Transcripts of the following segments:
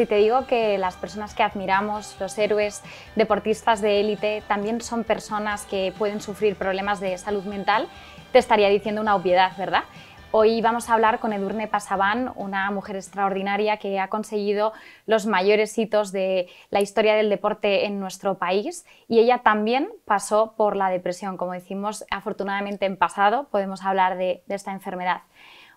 Si te digo que las personas que admiramos, los héroes, deportistas de élite, también son personas que pueden sufrir problemas de salud mental, te estaría diciendo una obviedad, ¿verdad? Hoy vamos a hablar con Edurne Pasaban, una mujer extraordinaria que ha conseguido los mayores hitos de la historia del deporte en nuestro país y ella también pasó por la depresión. Como decimos, afortunadamente en pasado podemos hablar de, de esta enfermedad.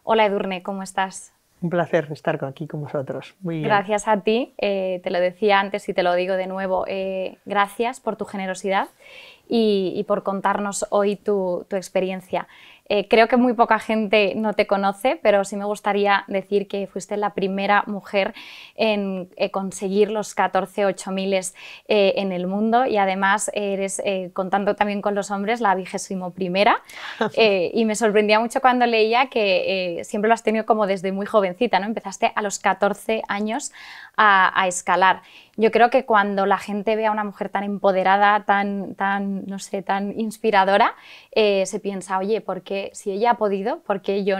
Hola Edurne, ¿cómo estás? Un placer estar aquí con vosotros. Muy Gracias a ti. Eh, te lo decía antes y te lo digo de nuevo. Eh, gracias por tu generosidad y, por contarnos hoy tu experiencia. Eh, creo que muy poca gente no te conoce, pero sí me gustaría decir que fuiste la primera mujer en eh, conseguir los 14 8000 eh, en el mundo y además eres, contando también con los hombres, la vigésimo primera. y me sorprendía mucho cuando leía que siempre lo has tenido como desde muy jovencita, ¿no? Empezaste a los 14 años a escalar yo creo que cuando la gente ve a una mujer tan empoderada, tan, tan no sé, tan inspiradora, eh, se piensa, oye, ¿por si ella ha podido, por qué yo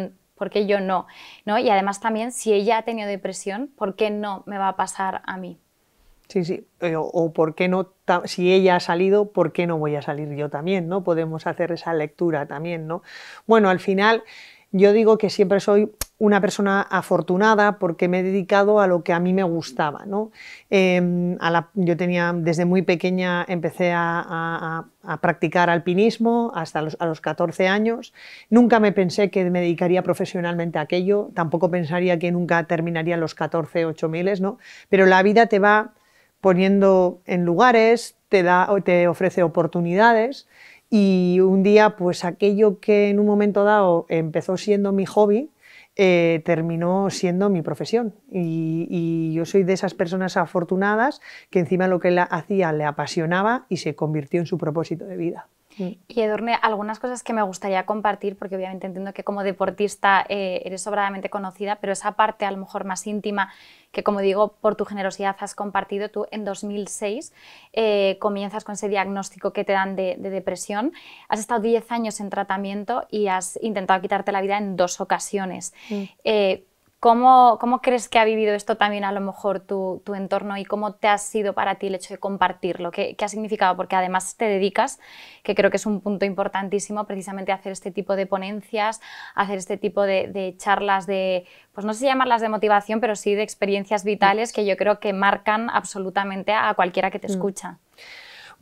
yo no? no? Y además también, si ella ha tenido depresión, ¿por qué no me va a pasar a mí? Sí, sí, eh, o, por qué no, si ella ha salido, ¿por qué no voy a salir yo también? ¿no? Podemos hacer esa lectura también, ¿no? Bueno, al final yo digo que siempre soy una persona afortunada porque me he dedicado a lo que a mí me gustaba. Em, yo tenía, desde muy pequeña empecé a, practicar alpinismo hasta los, a los 14 años. Nunca me pensé que me dedicaría profesionalmente a aquello, tampoco pensaría que nunca terminaría los 14, 8 miles, ¿no? pero la vida te va poniendo en lugares, te, da, te ofrece oportunidades y un día, pues aquello que en un momento dado empezó siendo mi hobby, eh, terminó siendo mi profesión. Y, yo soy de esas personas afortunadas que encima lo que la hacía le apasionaba y se convirtió en su propósito de vida. Mm. Y Edurne, algunas cosas que me gustaría compartir, porque obviamente entiendo que como deportista eh, eres sobradamente conocida, pero esa parte a lo mejor más íntima que, como digo, por tu generosidad has compartido, tú en 2006 eh, comienzas con ese diagnóstico que te dan de, depresión, has estado 10 años en tratamiento y has intentado quitarte la vida en dos ocasiones. Mm. Eh, ¿Cómo, crees que ha vivido esto también a lo mejor tu, entorno y cómo te ha sido para ti el hecho de compartirlo? ¿Qué, ha significado? Porque además te dedicas, que creo que es un punto importantísimo, precisamente hacer este tipo de ponencias, hacer este tipo de, de, charlas de, pues no sé llamarlas de motivación, pero sí de experiencias mm. vitales que yo creo que marcan absolutamente a cualquiera que te mm. escucha.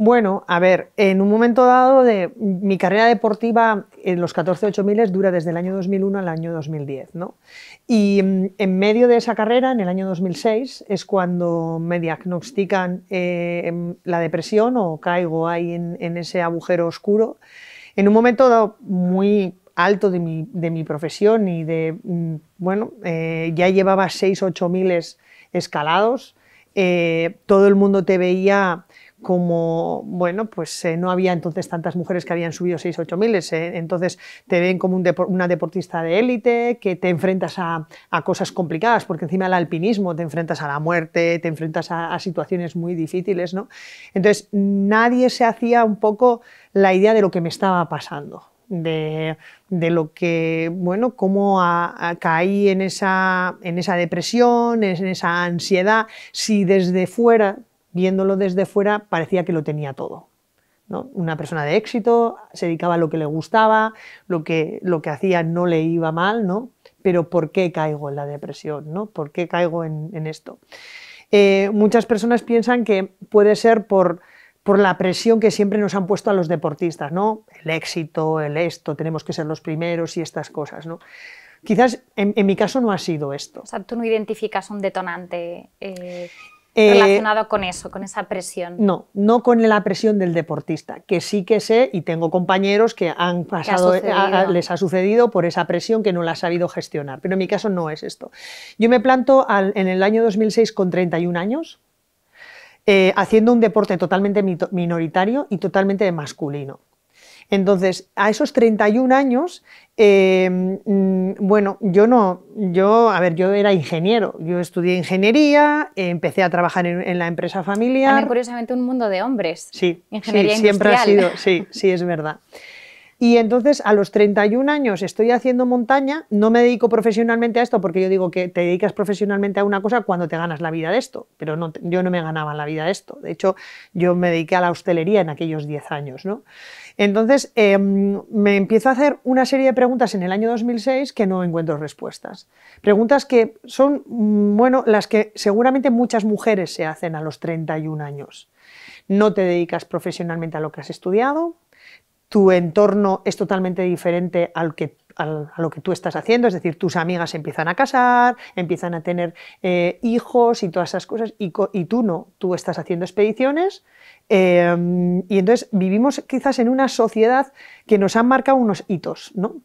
Bueno, a ver, en un momento dado de mi carrera deportiva en eh, los 14 8000 dura desde el año 2001 al año 2010, ¿no? Y mm, en medio de esa carrera, en el año 2006, es cuando me diagnostican eh, em, la depresión o caigo ahí en, ese agujero oscuro. En un momento dado muy alto de mi, profesión y de, mm, bueno, eh, ya llevaba 6 8000 escalados, todo el mundo te veía como, bueno, pues eh, no había entonces tantas mujeres que habían subido 6 8 miles, eh, entonces te ven como una deportista de élite, que te enfrentas a, cosas complicadas, porque encima el alpinismo te enfrentas a la muerte, te enfrentas a, situaciones muy difíciles, ¿no? Entonces nadie se hacía un poco la idea de lo que me estaba pasando. De, lo que, bueno, cómo caí en esa, en esa depresión, en esa ansiedad. Si desde fuera viéndolo desde fuera, parecía que lo tenía todo. ¿no? Una persona de éxito, se dedicaba a lo que le gustaba, lo que, lo que hacía no le iba mal, ¿no? Pero ¿por qué caigo en la depresión? ¿no? ¿Por qué caigo en, esto? Eh, muchas personas piensan que puede ser por, por la presión que siempre nos han puesto a los deportistas, ¿no? El éxito, el esto, tenemos que ser los primeros y estas cosas, ¿no? Quizás en, mi caso no ha sido esto. O sea, tú no identificas un detonante. Eh, eh, relacionado con eso, con esa presión. No, no con la presión del deportista, que sí que sé y tengo compañeros que han pasado, eh, les ha sucedido por esa presión que no la ha sabido gestionar, pero en mi caso no es esto. Yo me planto en el año 2006 con 31 años, eh, haciendo un deporte totalmente minoritario y totalmente masculino. Entonces, a esos 31 años, em, mm, bueno, yo no, yo, a ver, yo era ingeniero, yo estudié ingeniería, empecé a trabajar en, la empresa familiar. También, curiosamente, un mundo de hombres. Sí, ingeniería sí, siempre ha sido, sí, sí, es verdad. Y entonces a los 31 años estoy haciendo montaña, no me dedico profesionalmente a esto porque yo digo que te dedicas profesionalmente a una cosa cuando te ganas la vida de esto, pero yo no me ganaba la vida de esto. De hecho, yo me dediqué a la hostelería en aquellos 10 años, ¿no? Entonces, em, me empiezo a hacer una serie de preguntas en el año 2006 que no encuentro respuestas. Preguntas que son, mm, bueno, las que seguramente muchas mujeres se hacen a los 31 años. No te dedicas profesionalmente a lo que has estudiado, tu entorno es totalmente diferente al que a lo que tú estás haciendo, es decir, tus amigas empiezan a casar, empiezan a tener eh, hijos y todas esas cosas, y, tú no, tú estás haciendo expediciones, em, y entonces vivimos quizás en una sociedad que nos han marcado unos hitos, ¿no?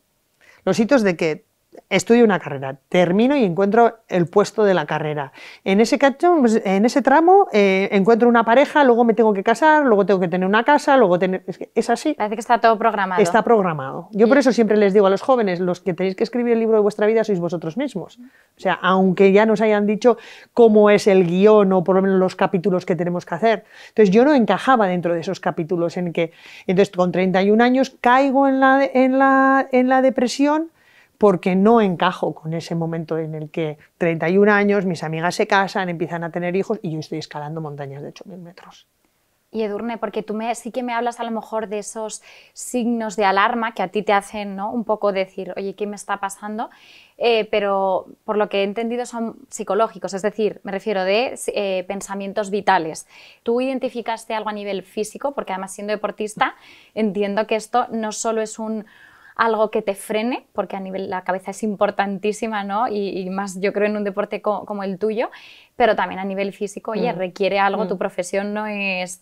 Los hitos de que estudio una carrera, termino y encuentro el puesto de la carrera. En ese, pues, en ese tramo eh, encuentro una pareja, luego me tengo que casar, luego tengo que tener una casa, luego tener... Es, así. Parece que está todo programado. Está programado. Yo por eso siempre les digo a los jóvenes, los que tenéis que escribir el libro de vuestra vida sois vosotros mismos. O sea, aunque ya nos hayan dicho cómo es el guión o por lo menos los capítulos que tenemos que hacer. Entonces yo no encajaba dentro de esos capítulos en que... Entonces con 31 años caigo en la depresión porque no encajo con ese momento en el que 31 años, mis amigas se casan, empiezan a tener hijos y yo estoy escalando montañas de 8.000 metros. Y Edurne, porque tú sí que me hablas a lo mejor de esos signos de alarma que a ti te hacen ¿no? un poco decir, oye, ¿qué me está pasando? Eh, pero por lo que he entendido son psicológicos, es decir, me refiero de eh, pensamientos vitales. Tú identificaste algo a nivel físico, porque además siendo deportista, entiendo que esto no solo es un algo que te frene, porque a nivel la cabeza es importantísima, ¿no? Y, más yo creo en un deporte como el tuyo, pero también a nivel físico, oye, mm. requiere algo, mm. tu profesión no es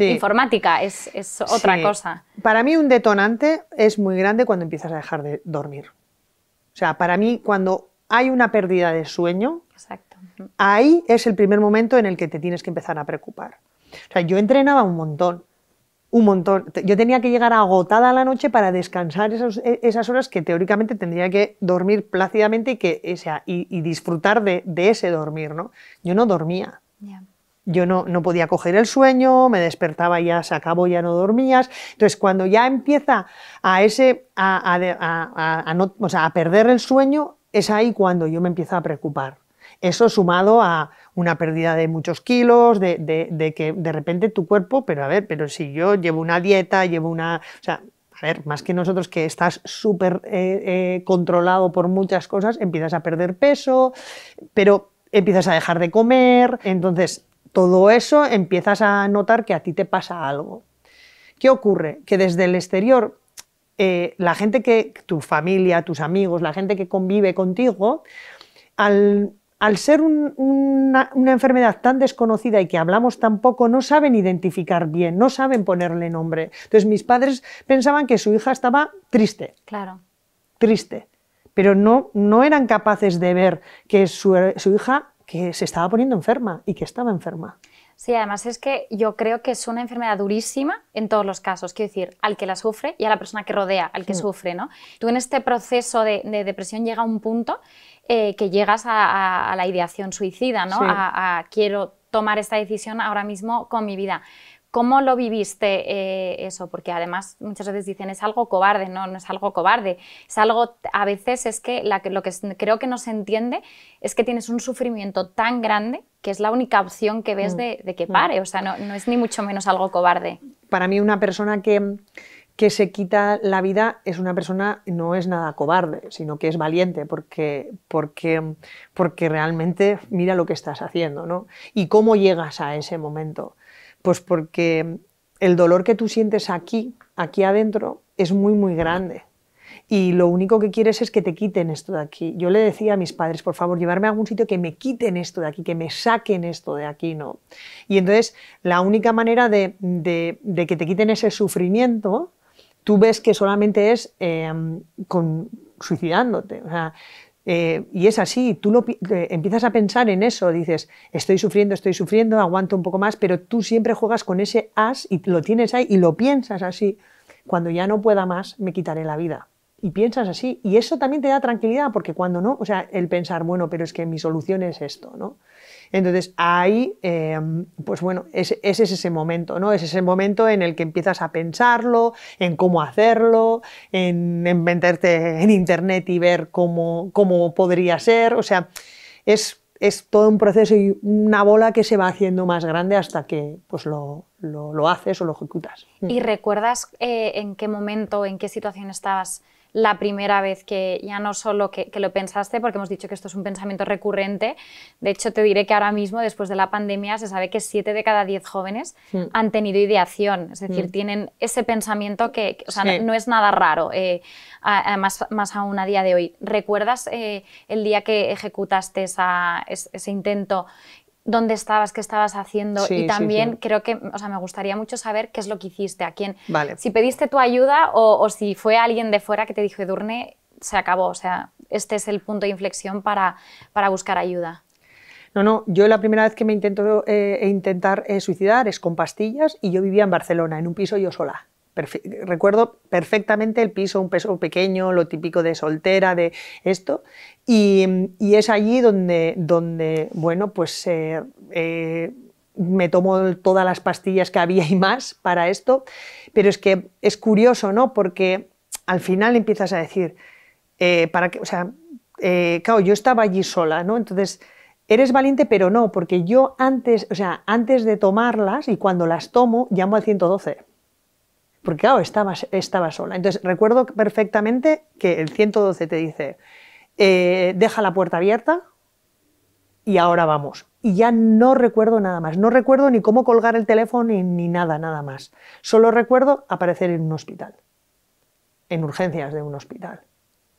informática, es, otra cosa. Para mí un detonante es muy grande cuando empiezas a dejar de dormir. O sea, para mí cuando hay una pérdida de sueño, ahí es el primer momento en el que te tienes que empezar a preocupar. O sea, yo entrenaba un montón, un montón. Yo tenía que llegar agotada a la noche para descansar e, esas, horas que teóricamente tendría que dormir plácidamente y, que, sea, y, disfrutar de, ese dormir, ¿no? Yo no dormía. Yo no, no, podía coger el sueño, me despertaba y ya se acabó, ya no dormías. Entonces, cuando ya empieza a, ese, a, a perder el sueño, es ahí cuando yo me empiezo a preocupar eso sumado a una pérdida de muchos kilos, de, que de repente tu cuerpo, pero a ver, pero si yo llevo una dieta, llevo una... O sea, a ver, más que nosotros que estás súper eh, eh, controlado por muchas cosas, empiezas a perder peso, pero empiezas a dejar de comer, entonces todo eso empiezas a notar que a ti te pasa algo. ¿Qué ocurre? Que desde el exterior, eh, la gente que, tu familia, tus amigos, la gente que convive contigo, al al ser una, enfermedad tan desconocida y que hablamos tan poco, no saben identificar bien, no saben ponerle nombre. Entonces mis padres pensaban que su hija estaba triste. Claro. Triste. Pero no, no eran capaces de ver que su, hija que se estaba poniendo enferma y que estaba enferma. Sí, además es que yo creo que es una enfermedad durísima en todos los casos, quiero decir, al que la sufre y a la persona que rodea al que mm. sufre, ¿no? Tú en este proceso de, de depresión llega a un punto eh, que llegas a, la ideación suicida, ¿no? A, quiero tomar esta decisión ahora mismo con mi vida. ¿Cómo lo viviste eh, eso? Porque además muchas veces dicen es algo cobarde, no, no es algo cobarde. Es algo, a veces es que lo que creo que no se entiende es que tienes un sufrimiento tan grande que es la única opción que ves mm. de, que mm. pare. O sea, no es ni mucho menos algo cobarde. Para mí una persona que, que se quita la vida es una persona, no es nada cobarde, sino que es valiente, porque, porque realmente mira lo que estás haciendo, ¿no? ¿Y cómo llegas a ese momento? Pues porque el dolor que tú sientes aquí, aquí adentro, es muy, muy grande. Y lo único que quieres es que te quiten esto de aquí. Yo le decía a mis padres, por favor, llevarme a algún sitio que me quiten esto de aquí, que me saquen esto de aquí, ¿no? Y entonces, la única manera de, de que te quiten ese sufrimiento tú ves que solamente es em, suicidándote. Eh, y es así, tú lo, empiezas a pensar en eso, dices, estoy sufriendo, estoy sufriendo, aguanto un poco más, pero tú siempre juegas con ese as y lo tienes ahí y lo piensas así. Cuando ya no pueda más, me quitaré la vida. Y piensas así. Y eso también te da tranquilidad, porque cuando no, o sea, el pensar, bueno, pero es que mi solución es esto, ¿no? Entonces ahí, em, pues bueno, ese es, ese momento, ¿no? Es ese momento en el que empiezas a pensarlo, en cómo hacerlo, en, en meterte en internet y ver cómo, cómo podría ser, o sea, es es todo un proceso y una bola que se va haciendo más grande hasta que pues, lo, lo, haces o lo ejecutas. ¿Y recuerdas eh, en qué momento, en qué situación estabas la primera vez que ya no solo que, lo pensaste, porque hemos dicho que esto es un pensamiento recurrente. De hecho, te diré que ahora mismo, después de la pandemia, se sabe que 7 de cada 10 jóvenes hmm. han tenido ideación, es hmm. decir, tienen ese pensamiento que, no, es nada raro, eh, más, aún a día de hoy. ¿Recuerdas eh, el día que ejecutaste ese intento dónde estabas, qué estabas haciendo y también creo que, o sea, me gustaría mucho saber qué es lo que hiciste, a quién, vale. si pediste tu ayuda o, si fue alguien de fuera que te dijo, Edurne, se acabó, o sea, este es el punto de inflexión para, para buscar ayuda. No, no, yo la primera vez que me intento eh, intentar eh, suicidar es con pastillas y yo vivía en Barcelona, en un piso yo sola recuerdo perfectamente el piso, un peso pequeño, lo típico de soltera, de esto, y, es allí donde, bueno, pues eh, eh, me tomo todas las pastillas que había y más para esto, pero es que es curioso, ¿no? Porque al final empiezas a decir, eh, para que, o sea, claro, yo estaba allí sola, ¿no? Entonces, eres valiente, pero no, porque yo antes, o sea, antes de tomarlas y cuando las tomo, llamo al 112 porque claro, estaba, estaba sola. Entonces recuerdo perfectamente que el 112 te dice, eh, deja la puerta abierta y ahora vamos. Y ya no recuerdo nada más, no recuerdo ni cómo colgar el teléfono ni, nada, nada más. Solo recuerdo aparecer en un hospital, en urgencias de un hospital.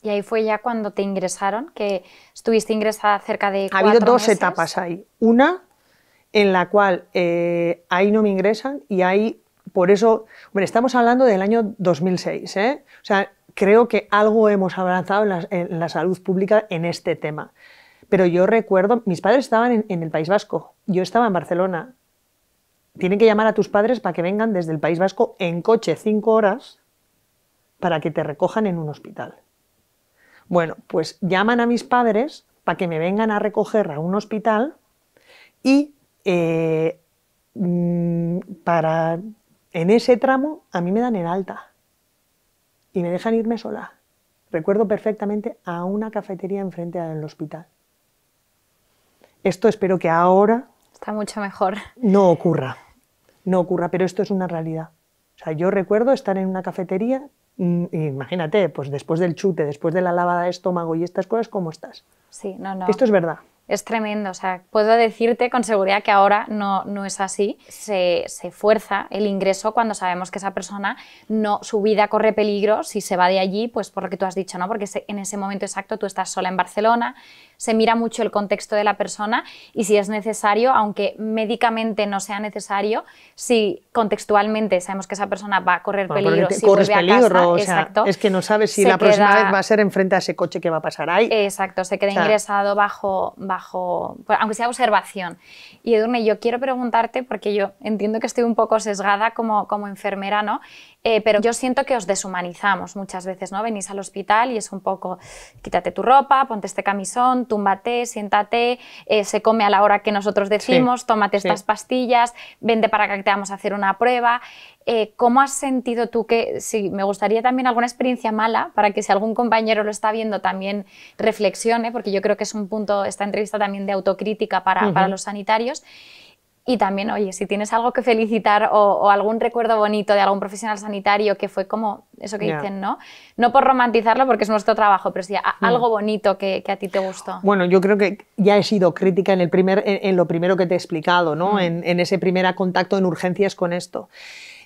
Y ahí fue ya cuando te ingresaron, que estuviste ingresada cerca de... Cuatro ha habido dos etapas ahí. Una en la cual eh, ahí no me ingresan y ahí por eso, hombre, estamos hablando del año 2006, ¿eh? O sea, creo que algo hemos avanzado en la, salud pública en este tema. Pero yo recuerdo, mis padres estaban en, el País Vasco, yo estaba en Barcelona. Tienen que llamar a tus padres para que vengan desde el País Vasco en coche cinco horas para que te recojan en un hospital. Bueno, pues llaman a mis padres para que me vengan a recoger a un hospital y eh, mm, para en ese tramo a mí me dan el alta y me dejan irme sola. Recuerdo perfectamente a una cafetería enfrente del hospital. Esto espero que ahora... Está mucho mejor. No ocurra, no ocurra, pero esto es una realidad. O sea, yo recuerdo estar en una cafetería, mm, imagínate, pues después del chute, después de la lavada de estómago y estas cosas, ¿cómo estás? Sí, no, no. Esto es verdad. Es tremendo, o sea, puedo decirte con seguridad que ahora no, no es así. Se, fuerza el ingreso cuando sabemos que esa persona no, su vida corre peligro si se va de allí, pues por lo que tú has dicho, ¿no? Porque en ese momento exacto tú estás sola en Barcelona, se mira mucho el contexto de la persona y si es necesario, aunque médicamente no sea necesario, si contextualmente sabemos que esa persona va a correr peligro, si es que no sabes si la próxima vez va a ser enfrente a ese coche que va a pasar ahí. Exacto, se queda ingresado bajo, bajo, pues, aunque sea observación. Y Edurne, yo quiero preguntarte, porque yo entiendo que estoy un poco sesgada como, como enfermera, ¿no? Eh, pero yo siento que os deshumanizamos muchas veces, ¿no? Venís al hospital y es un poco, quítate tu ropa, ponte este camisón, túmbate, siéntate, eh, se come a la hora que nosotros decimos, tómate estas pastillas, vente para que te vamos a hacer una prueba. Eh, ¿Cómo has sentido tú que, si me gustaría también alguna experiencia mala, para que si algún compañero lo está viendo también reflexione, porque yo creo que es un punto, esta entrevista también de autocrítica para, para los sanitarios. Y también, oye, si tienes algo que felicitar o, algún recuerdo bonito de algún profesional sanitario que fue como eso que dicen, ¿no? No por romantizarlo porque es nuestro trabajo, pero sí mm. algo bonito que, a ti te gustó. Bueno, yo creo que ya he sido crítica en, lo primero que te he explicado, ¿no? Mm. En, ese primer contacto en urgencias con esto.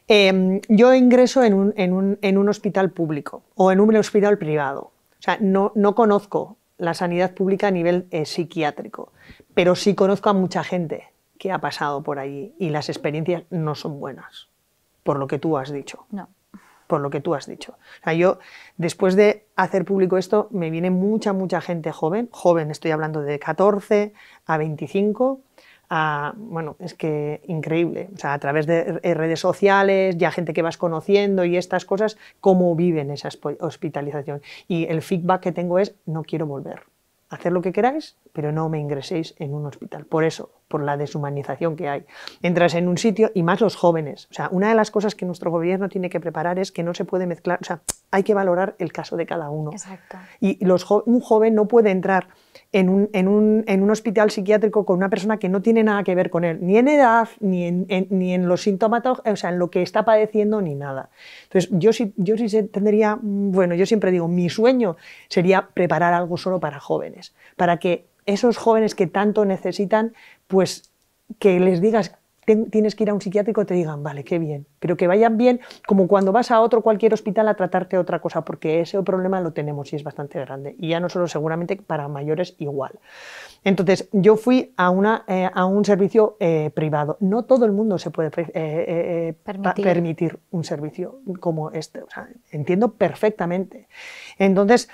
Em, yo ingreso en un, hospital público o en un hospital privado. O sea, no, conozco la sanidad pública a nivel eh, psiquiátrico, pero sí conozco a mucha gente que ha pasado por ahí? y las experiencias no son buenas, por lo que tú has dicho. No. Por lo que tú has dicho. yo, después de hacer público esto, me viene mucha, mucha gente joven, joven, estoy hablando de 14 a 25, bueno, es que increíble, o sea, a través de redes sociales, ya gente que vas conociendo y estas cosas, cómo viven esa hospitalización. Y el feedback que tengo es, no quiero volver. Hacer lo que queráis, pero no me ingreséis en un hospital. Por eso, por la deshumanización que hay. Entras en un sitio y más los jóvenes. O sea, una de las cosas que nuestro gobierno tiene que preparar es que no se puede mezclar, o sea, hay que valorar el caso de cada uno. Exacto. Y un joven no puede entrar en un, hospital psiquiátrico con una persona que no tiene nada que ver con él, ni en edad, ni en, los síntomas, o sea, en lo que está padeciendo, ni nada. Entonces, yo yo sí tendría, bueno, yo siempre digo, mi sueño sería preparar algo solo para jóvenes, para que esos jóvenes que tanto necesitan pues que les digas tienes que ir a un psiquiátrico, te digan, vale, qué bien, pero que vayan bien, como cuando vas a otro cualquier hospital a tratarte otra cosa, porque ese problema lo tenemos y es bastante grande. Y ya no solo seguramente para mayores igual. Entonces, yo fui a, una, eh, a un servicio eh, privado. No todo el mundo se puede eh, permitir. un servicio como este. entiendo perfectamente. Entonces,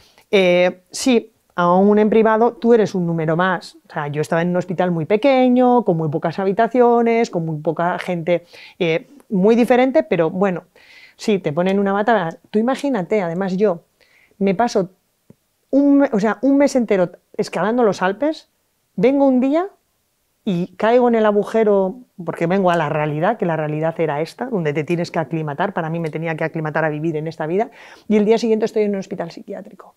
sí, aún en privado, tú eres un número más. O sea, yo estaba en un hospital muy pequeño, con muy pocas habitaciones, con muy poca gente, eh, muy diferente, pero bueno, sí, te ponen una bata. Tú imagínate, además yo me paso un, o sea, un mes entero escalando los Alpes, vengo un día y caigo en el agujero, porque vengo a la realidad, que la realidad era esta, donde te tienes que aclimatar, para mí me tenía que aclimatar a vivir en esta vida, y el día siguiente estoy en un hospital psiquiátrico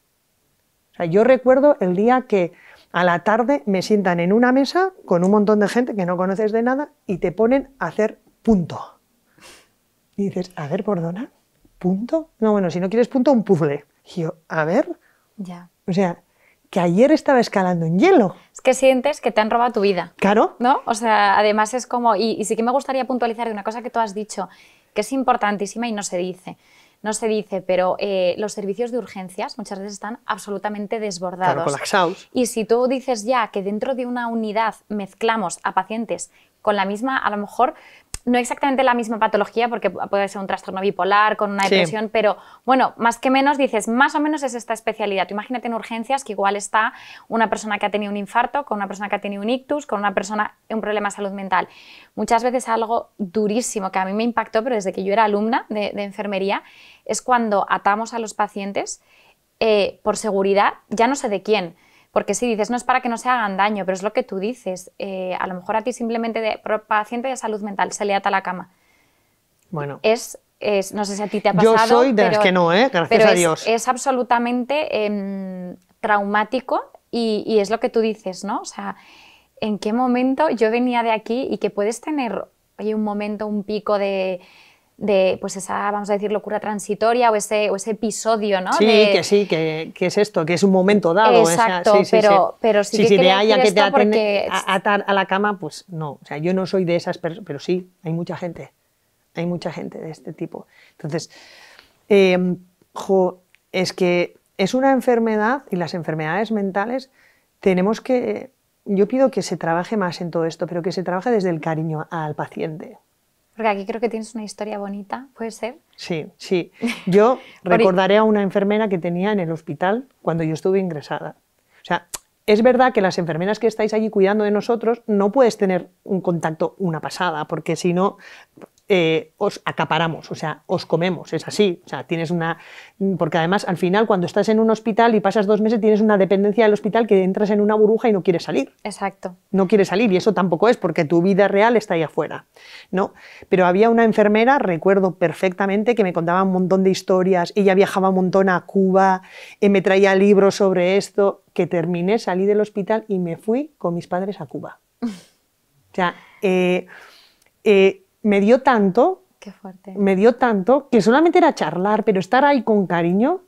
yo recuerdo el día que a la tarde me sientan en una mesa con un montón de gente que no conoces de nada y te ponen a hacer punto. Y dices, a ver, perdona, punto. No, bueno, si no quieres punto, un puzzle. Y yo, a ver. Ya. O sea, que ayer estaba escalando en hielo. Es que sientes que te han robado tu vida. Claro. ¿No? O sea, además es como, y, y sí que me gustaría puntualizar de una cosa que tú has dicho, que es importantísima y no se dice no se dice, pero eh, los servicios de urgencias muchas veces están absolutamente desbordados. Y si tú dices ya que dentro de una unidad mezclamos a pacientes con la misma, a lo mejor no exactamente la misma patología, porque puede ser un trastorno bipolar con una depresión, pero bueno, más que menos dices, más o menos es esta especialidad. imagínate en urgencias que igual está una persona que ha tenido un infarto, con una persona que ha tenido un ictus, con una persona un problema de salud mental. Muchas veces algo durísimo que a mí me impactó, pero desde que yo era alumna de, enfermería, es cuando atamos a los pacientes eh, por seguridad, ya no sé de quién, porque si dices, no es para que no se hagan daño, pero es lo que tú dices. Eh, a lo mejor a ti simplemente, de, paciente de salud mental, se le ata la cama. Bueno. Es, no sé si a ti te ha pasado. Yo soy de que no, ¿eh? Gracias a Dios. Es absolutamente em, traumático y, es lo que tú dices, ¿no? O sea, ¿en qué momento yo venía de aquí y que puedes tener, hay un momento, un pico de de pues esa, vamos a decir, locura transitoria o ese, o ese episodio, ¿no? Sí, que sí, que, es esto, que es un momento dado. Exacto, sí, pero, sí, pero sí, que, que te a, la cama, pues no. O sea, yo no soy de esas personas, pero sí, hay mucha gente. Hay mucha gente de este tipo. Entonces, em, es que es una enfermedad y las enfermedades mentales tenemos que... Yo pido que se trabaje más en todo esto, pero que se trabaje desde el cariño al paciente. Porque aquí creo que tienes una historia bonita, ¿puede ser? Sí, sí. Yo recordaré a una enfermera que tenía en el hospital cuando yo estuve ingresada. O sea, es verdad que las enfermeras que estáis allí cuidando de nosotros no puedes tener un contacto, una pasada, porque si no, eh, os acaparamos, o sea, os comemos, es así. O sea, tienes una. Porque además, al final, cuando estás en un hospital y pasas dos meses, tienes una dependencia del hospital que entras en una burbuja y no quieres salir. Exacto. No quieres salir, y eso tampoco es porque tu vida real está ahí afuera, ¿no? Pero había una enfermera, recuerdo perfectamente, que me contaba un montón de historias, ella viajaba un montón a Cuba, eh, me traía libros sobre esto, que terminé, salí del hospital y me fui con mis padres a Cuba. o sea, eh, me dio tanto. fuerte. Me dio tanto que solamente era charlar, pero estar ahí con cariño,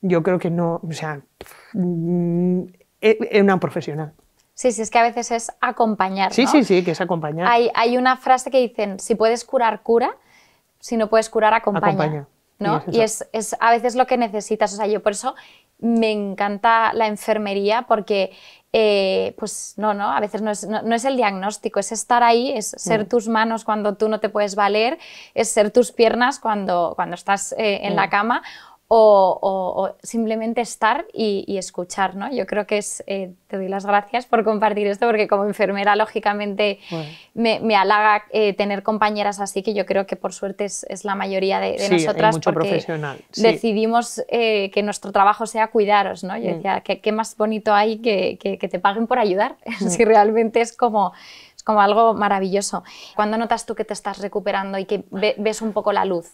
yo creo que no, o sea, mm, es una profesional. Sí, sí, es que a veces es acompañar. Sí, sí, sí, que es acompañar. Hay, una frase que dicen, si puedes curar, cura, si no puedes curar, acompaña. ¿no? Y, es, a veces lo que necesitas. O sea, yo por eso me encanta la enfermería porque, eh, pues no, no, a veces no es, no, es, el diagnóstico, es estar ahí, es ser mm. tus manos cuando tú no te puedes valer, es ser tus piernas cuando, cuando estás eh, en la mm. cama o, simplemente estar y, escuchar, ¿no? Yo creo que es, eh, te doy las gracias por compartir esto, porque como enfermera, lógicamente, me, halaga eh, tener compañeras así, que yo creo que por suerte es, la mayoría de, sí, nosotras, mucho profesional. decidimos eh, que nuestro trabajo sea cuidaros, ¿no? Yo mm. decía, ¿qué, más bonito hay que, te paguen por ayudar? Mm. si realmente es como es como algo maravilloso. ¿Cuándo notas tú que te estás recuperando y que ves un poco la luz?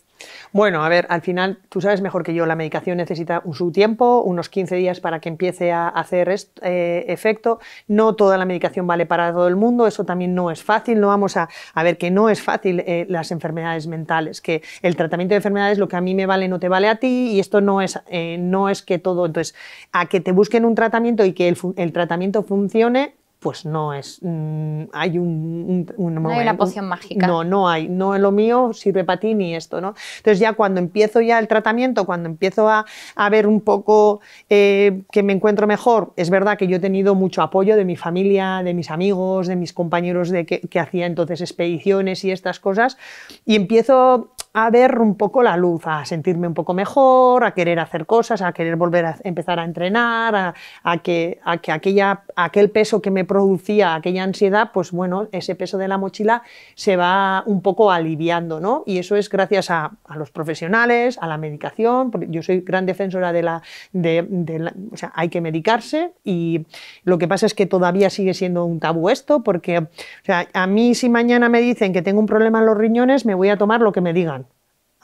Bueno, a ver, al final tú sabes mejor que yo, la medicación necesita su tiempo, unos 15 días para que empiece a hacer eh, efecto. No toda la medicación vale para todo el mundo, eso también no es fácil. No vamos a, ver que no es fácil eh, las enfermedades mentales, que el tratamiento de enfermedades, lo que a mí me vale no te vale a ti y esto no es, eh, no es que todo. Entonces, a que te busquen un tratamiento y que el tratamiento funcione, pues no es, mm, hay un, no hay una poción mágica. No, no hay, no es lo mío sirve para ti ni esto, ¿no? Entonces ya cuando empiezo ya el tratamiento, cuando empiezo a, ver un poco eh, que me encuentro mejor, es verdad que yo he tenido mucho apoyo de mi familia, de mis amigos, de mis compañeros de que, que hacía entonces expediciones y estas cosas, y empiezo a ver un poco la luz, a sentirme un poco mejor, a querer hacer cosas, a querer volver a empezar a entrenar, a, que, a que aquella, aquel peso que me producía, aquella ansiedad, pues bueno, ese peso de la mochila se va un poco aliviando, ¿no? Y eso es gracias a, los profesionales, a la medicación, porque yo soy gran defensora de la, de, de o sea, hay que medicarse y lo que pasa es que todavía sigue siendo un tabú esto, porque o sea, a mí si mañana me dicen que tengo un problema en los riñones, me voy a tomar lo que me digan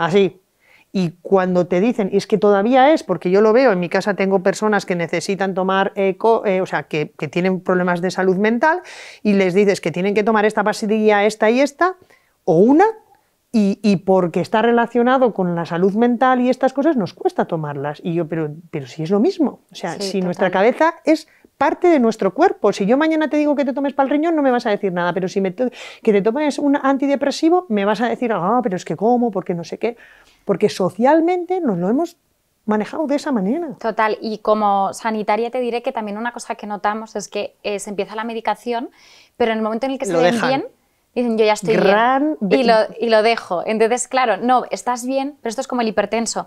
así. Y cuando te dicen, y es que todavía es, porque yo lo veo, en mi casa tengo personas que necesitan tomar, eco, eh, o sea, que, tienen problemas de salud mental, y les dices que tienen que tomar esta pastilla, esta y esta, o una, y, porque está relacionado con la salud mental y estas cosas, nos cuesta tomarlas. Y yo, pero, pero si es lo mismo, o sea, si nuestra cabeza es parte de nuestro cuerpo. Si yo mañana te digo que te tomes para el riñón, no me vas a decir nada, pero si me que te tomes un antidepresivo, me vas a decir, ah, pero es que como, porque no sé qué. Porque socialmente nos lo hemos manejado de esa manera. Total, y como sanitaria te diré que también una cosa que notamos es que eh, se empieza la medicación, pero en el momento en el que se ve bien, dicen yo ya estoy bien y lo, dejo. Entonces, claro, no, estás bien, pero esto es como el hipertenso.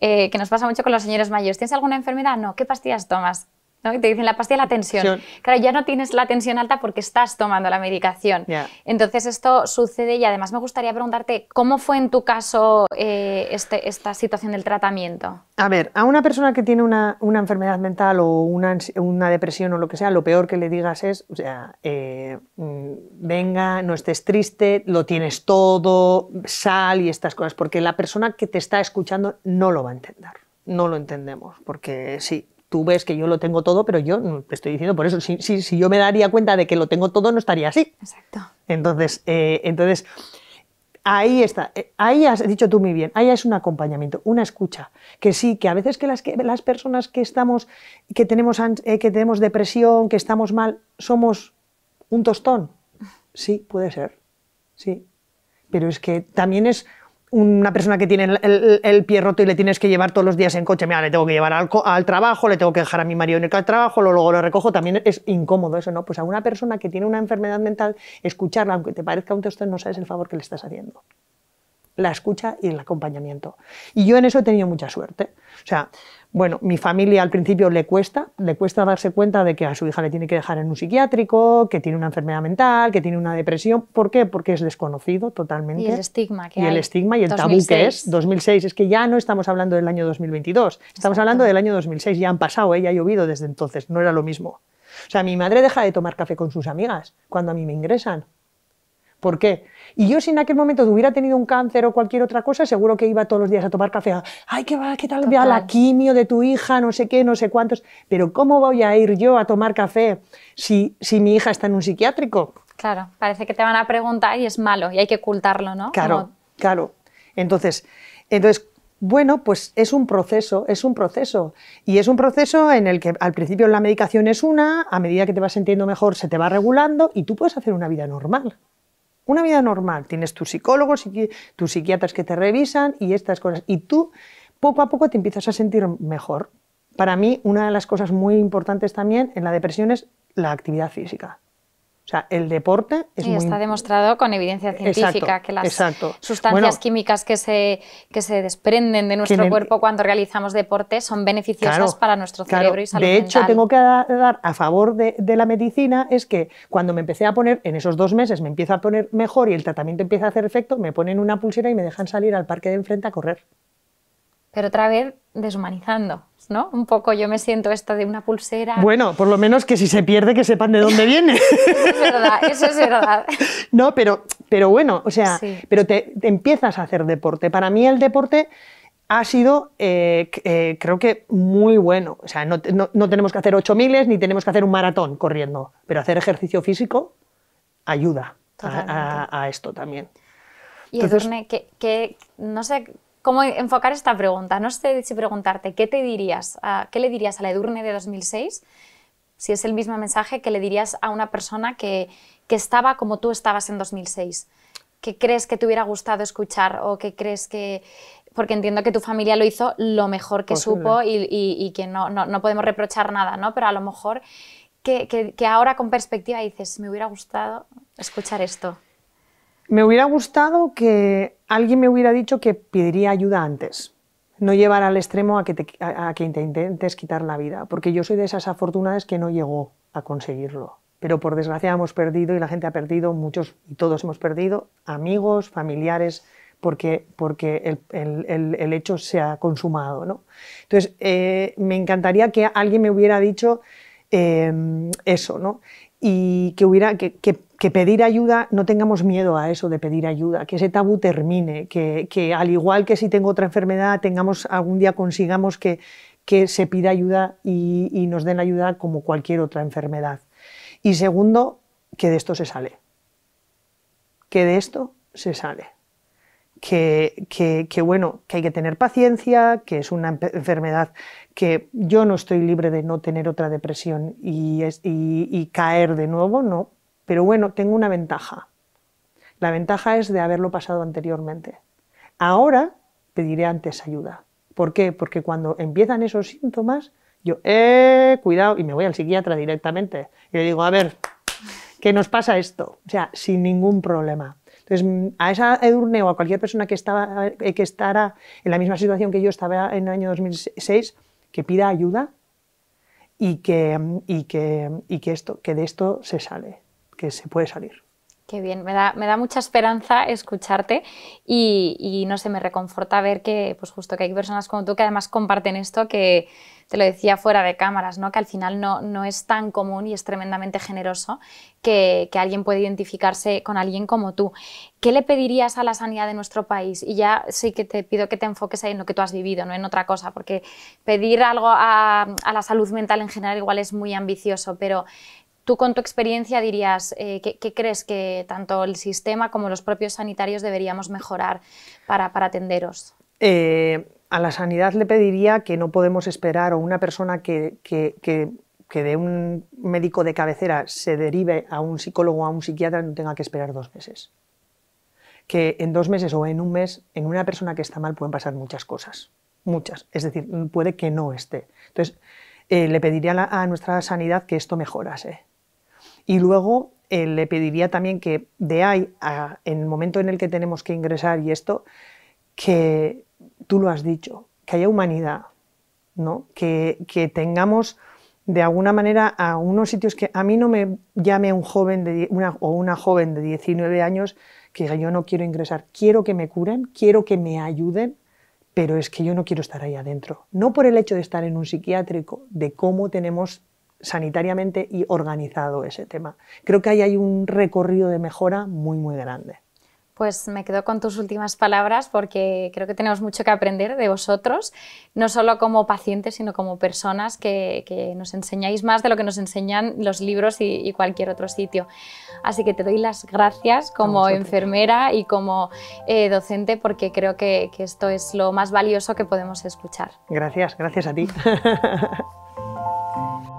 Eh, que nos pasa mucho con los señores mayores. ¿Tienes alguna enfermedad? No. ¿Qué pastillas tomas? te dicen la pastilla la tensión. Claro, ya no tienes la tensión alta porque estás tomando la medicación. Entonces esto sucede y además me gustaría preguntarte, ¿cómo fue en tu caso eh, este, esta situación del tratamiento? A ver, a una persona que tiene una, enfermedad mental o una, depresión o lo que sea, lo peor que le digas es, o sea, eh, mm, venga, no estés triste, lo tienes todo, sal y estas cosas, porque la persona que te está escuchando no lo va a entender no lo entendemos, porque sí, tú ves que yo lo tengo todo, pero yo te estoy diciendo por eso, si, si, yo me daría cuenta de que lo tengo todo, no estaría así. Exacto. Entonces, eh, entonces ahí está, eh, ahí has dicho tú muy bien, ahí es un acompañamiento, una escucha, que sí, que a veces que las, las personas que estamos, que tenemos, eh, que tenemos depresión, que estamos mal, somos un tostón, sí, puede ser, sí, pero es que también es una persona que tiene el, pie roto y le tienes que llevar todos los días en coche, mira, le tengo que llevar al, al trabajo, le tengo que dejar a mi marido en el trabajo, luego lo recojo, también es incómodo eso, ¿no? Pues a una persona que tiene una enfermedad mental, escucharla, aunque te parezca un usted no sabes el favor que le estás haciendo. La escucha y el acompañamiento. Y yo en eso he tenido mucha suerte. O sea, bueno, mi familia al principio le cuesta, le cuesta darse cuenta de que a su hija le tiene que dejar en un psiquiátrico, que tiene una enfermedad mental, que tiene una depresión. ¿Por qué? Porque es desconocido totalmente. Y el estigma que Y el estigma y el tabú que es. 2006, es que ya no estamos hablando del año 2022, estamos hablando del año 2006, ya han pasado, ¿eh? ya ha llovido desde entonces, no era lo mismo. O sea, mi madre deja de tomar café con sus amigas cuando a mí me ingresan. ¿Por qué? Y yo si en aquel momento hubiera tenido un cáncer o cualquier otra cosa, seguro que iba todos los días a tomar café. Ay, qué va, qué tal la quimio de tu hija, no sé qué, no sé cuántos. Pero ¿cómo voy a ir yo a tomar café si, mi hija está en un psiquiátrico? Claro, parece que te van a preguntar y es malo y hay que ocultarlo, ¿no? Claro, claro. Entonces, entonces, bueno, pues es un proceso, es un proceso. Y es un proceso en el que al principio la medicación es una, a medida que te vas sintiendo mejor se te va regulando y tú puedes hacer una vida normal. Una vida normal. Tienes tus psicólogos, y tus psiquiatras que te revisan y estas cosas. Y tú poco a poco te empiezas a sentir mejor. Para mí, una de las cosas muy importantes también en la depresión es la actividad física. O sea, el deporte es y está demostrado con evidencia científica que las sustancias químicas que se, que se desprenden de nuestro cuerpo cuando realizamos deporte son beneficiosas para nuestro cerebro y salud De hecho, tengo que dar a favor de, la medicina es que cuando me empecé a poner, en esos dos meses me empiezo a poner mejor y el tratamiento empieza a hacer efecto, me ponen una pulsera y me dejan salir al parque de enfrente a correr pero otra vez deshumanizando, ¿no? Un poco yo me siento esto de una pulsera. Bueno, por lo menos que si se pierde que sepan de dónde viene. eso es verdad, eso es verdad. No, pero, pero bueno, o sea, pero te, empiezas a hacer deporte. Para mí el deporte ha sido, eh, eh, creo que, muy bueno. O sea, no, tenemos que hacer ocho miles ni tenemos que hacer un maratón corriendo, pero hacer ejercicio físico ayuda a, esto también. Y que no sé cómo enfocar esta pregunta. No sé si preguntarte, ¿qué, te dirías, a, ¿qué le dirías a la Edurne de 2006? Si es el mismo mensaje que le dirías a una persona que, estaba como tú estabas en 2006. ¿Qué crees que te hubiera gustado escuchar o qué crees que...? Porque entiendo que tu familia lo hizo lo mejor que supo y, y, que no, no, podemos reprochar nada, ¿no? Pero a lo mejor que ahora con perspectiva dices, me hubiera gustado escuchar esto. Me hubiera gustado que alguien me hubiera dicho que pediría ayuda antes, no llevar al extremo a que, te, que intentes quitar la vida, porque yo soy de esas afortunadas que no llegó a conseguirlo. Pero por desgracia hemos perdido y la gente ha perdido, muchos y todos hemos perdido, amigos, familiares, porque, porque el, hecho se ha consumado. ¿no? Entonces, eh, me encantaría que alguien me hubiera dicho em, eso, ¿no? y que, hubiera, que pedir ayuda, no tengamos miedo a eso de pedir ayuda, que ese tabú termine, que, al igual que si tengo otra enfermedad, tengamos algún día consigamos que, que se pida ayuda y, nos den ayuda como cualquier otra enfermedad. Y segundo, que de esto se sale. Que de esto se sale. Que, bueno, que hay que tener paciencia, que es una enfermedad que yo no estoy libre de no tener otra depresión y, y caer de nuevo, no, pero bueno, tengo una ventaja. La ventaja es de haberlo pasado anteriormente. Ahora pediré antes ayuda. ¿Por qué? Porque cuando empiezan esos síntomas, yo, eh, cuidado, y me voy al psiquiatra directamente. Y le digo, a ver, ¿qué nos pasa esto? O sea, sin ningún problema. Entonces, a esa Edurne o a cualquier persona que, estaba, eh, que estará en la misma situación que yo estaba en el año 2006, que pida ayuda y que, y que, esto, que de esto se sale que se puede salir. Qué bien, me da, mucha esperanza escucharte y, no sé, me reconforta ver que, pues justo que hay personas como tú que además comparten esto, que te lo decía fuera de cámaras, ¿no? que al final no, no es tan común y es tremendamente generoso que, alguien pueda identificarse con alguien como tú. ¿Qué le pedirías a la sanidad de nuestro país? Y ya sí que te pido que te enfoques ahí en lo que tú has vivido, no en otra cosa, porque pedir algo a, a la salud mental en general igual es muy ambicioso, pero Tú con tu experiencia dirías, eh, ¿qué, crees que tanto el sistema como los propios sanitarios deberíamos mejorar para, atenderos? Eh, a la sanidad le pediría que no podemos esperar o una persona que, de un médico de cabecera se derive a un psicólogo o a un psiquiatra no tenga que esperar dos meses. Que en dos meses o en un mes, en una persona que está mal pueden pasar muchas cosas. Muchas. Es decir, puede que no esté. Entonces, eh, le pediría a, a nuestra sanidad que esto mejorase y luego eh, le pediría también que de ahí, en el momento en el que tenemos que ingresar y esto, que tú lo has dicho, que haya humanidad, ¿no? que, que tengamos de alguna manera a unos sitios que a mí no me llame un joven de, o una joven de 19 años que diga yo no quiero ingresar, quiero que me curen, quiero que me ayuden, pero es que yo no quiero estar ahí adentro. No por el hecho de estar en un psiquiátrico, de cómo tenemos sanitariamente y organizado ese tema. Creo que ahí hay un recorrido de mejora muy, muy grande. Pues me quedo con tus últimas palabras porque creo que tenemos mucho que aprender de vosotros, no solo como pacientes, sino como personas que, nos enseñáis más de lo que nos enseñan los libros y, cualquier otro sitio. Así que te doy las gracias como enfermera y como eh, docente porque creo que esto es lo más valioso que podemos escuchar. Gracias, gracias a ti.